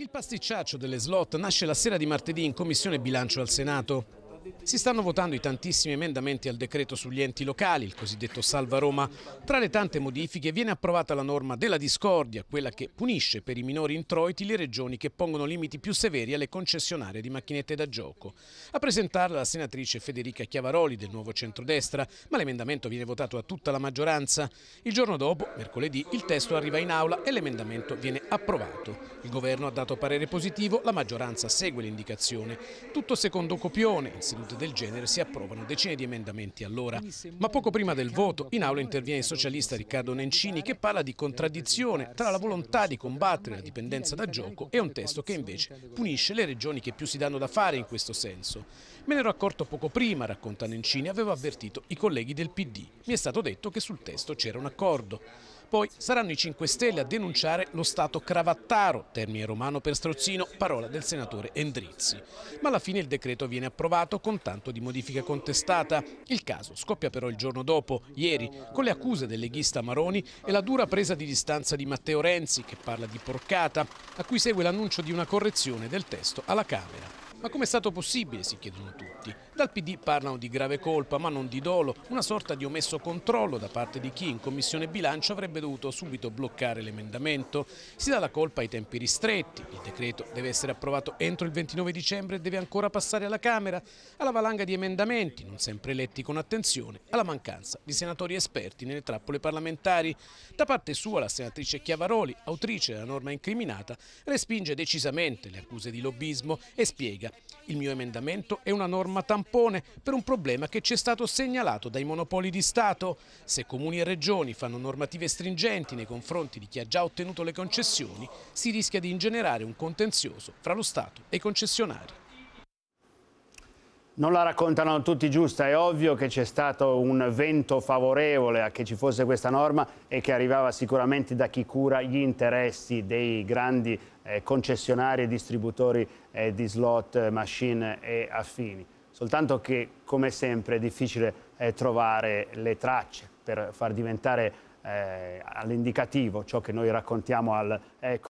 Il pasticciaccio delle slot nasce la sera di martedì in Commissione Bilancio al Senato. Si stanno votando i tantissimi emendamenti al decreto sugli enti locali, il cosiddetto Salva Roma. Tra le tante modifiche viene approvata la norma della discordia, quella che punisce per i minori introiti le regioni che pongono limiti più severi alle concessionarie di macchinette da gioco. A presentarla la senatrice Federica Chiavaroli del nuovo centrodestra, ma l'emendamento viene votato a tutta la maggioranza. Il giorno dopo, mercoledì, il testo arriva in aula e l'emendamento viene approvato. Il governo ha dato parere positivo, la maggioranza segue l'indicazione. Tutto secondo copione, contenuti del genere si approvano decine di emendamenti all'ora. Ma poco prima del voto in aula interviene il socialista Riccardo Nencini che parla di contraddizione tra la volontà di combattere la dipendenza da gioco e un testo che invece punisce le regioni che più si danno da fare in questo senso. Me ne ero accorto poco prima, racconta Nencini, avevo avvertito i colleghi del PD. Mi è stato detto che sul testo c'era un accordo. Poi saranno i 5 Stelle a denunciare lo Stato cravattaro, termine romano per strozzino, parola del senatore Endrizzi. Ma alla fine il decreto viene approvato con tanto di modifica contestata. Il caso scoppia però il giorno dopo, ieri, con le accuse del leghista Maroni e la dura presa di distanza di Matteo Renzi, che parla di porcata, a cui segue l'annuncio di una correzione del testo alla Camera. Ma com'è stato possibile, si chiedono tutti. Dal PD parlano di grave colpa, ma non di dolo, una sorta di omesso controllo da parte di chi in Commissione Bilancio avrebbe dovuto subito bloccare l'emendamento. Si dà la colpa ai tempi ristretti, il decreto deve essere approvato entro il 29 dicembre e deve ancora passare alla Camera, alla valanga di emendamenti, non sempre letti con attenzione, alla mancanza di senatori esperti nelle trappole parlamentari. Da parte sua la senatrice Chiavaroli, autrice della norma incriminata, respinge decisamente le accuse di lobbismo e spiega Lega. Il mio emendamento è una norma tampone per un problema che ci è stato segnalato dai monopoli di Stato. Se comuni e regioni fanno normative stringenti nei confronti di chi ha già ottenuto le concessioni, si rischia di ingenerare un contenzioso fra lo Stato e i concessionari. Non la raccontano tutti giusta, è ovvio che c'è stato un vento favorevole a che ci fosse questa norma e che arrivava sicuramente da chi cura gli interessi dei grandi eh, concessionari e distributori eh, di slot, eh, machine e affini. Soltanto che, come sempre, è difficile eh, trovare le tracce per far diventare eh, all'indicativo ciò che noi raccontiamo al eh,